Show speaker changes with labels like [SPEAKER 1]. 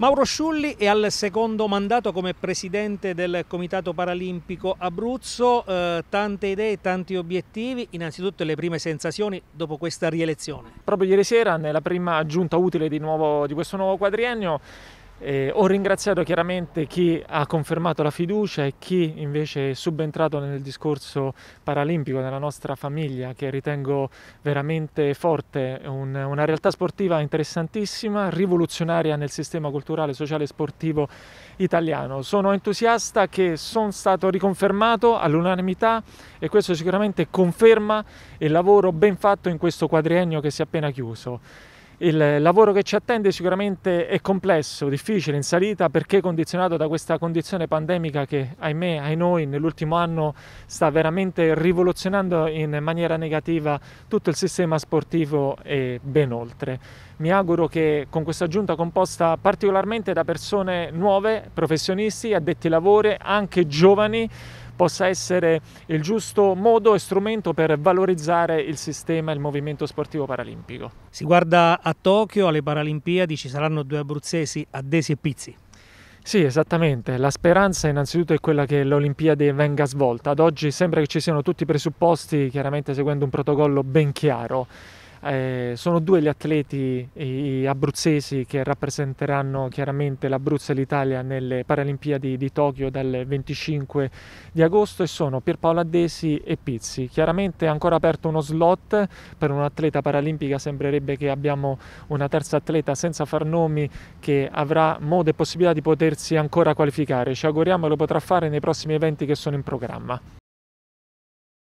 [SPEAKER 1] Mauro Sciulli è al secondo mandato come presidente del Comitato Paralimpico Abruzzo, eh, tante idee, tanti obiettivi, innanzitutto le prime sensazioni dopo questa rielezione.
[SPEAKER 2] Proprio ieri sera nella prima giunta utile di, nuovo, di questo nuovo quadriennio eh, ho ringraziato chiaramente chi ha confermato la fiducia e chi invece è subentrato nel discorso paralimpico nella nostra famiglia, che ritengo veramente forte, un, una realtà sportiva interessantissima, rivoluzionaria nel sistema culturale, sociale e sportivo italiano. Sono entusiasta che sono stato riconfermato all'unanimità e questo sicuramente conferma il lavoro ben fatto in questo quadriennio che si è appena chiuso. Il lavoro che ci attende sicuramente è complesso, difficile, in salita perché condizionato da questa condizione pandemica che ahimè ai noi nell'ultimo anno sta veramente rivoluzionando in maniera negativa tutto il sistema sportivo e ben oltre. Mi auguro che con questa giunta composta particolarmente da persone nuove, professionisti, addetti ai lavori, anche giovani, possa essere il giusto modo e strumento per valorizzare il sistema e il movimento sportivo paralimpico.
[SPEAKER 1] Si guarda a Tokyo, alle Paralimpiadi, ci saranno due abruzzesi, Addesi e Pizzi. Sì, esattamente. La speranza innanzitutto è quella che l'Olimpiade
[SPEAKER 2] venga svolta. Ad oggi sembra che ci siano tutti i presupposti, chiaramente seguendo un protocollo ben chiaro. Eh, sono due gli atleti i, abruzzesi che rappresenteranno chiaramente l'Abruzzo e l'Italia nelle Paralimpiadi di Tokyo dal 25 di agosto e sono Pierpaolo Addesi e Pizzi. Chiaramente è ancora aperto uno slot per un'atleta paralimpica, sembrerebbe che abbiamo una terza atleta senza far nomi che avrà modo e possibilità di potersi ancora qualificare. Ci auguriamo e lo potrà fare nei prossimi eventi che sono in programma.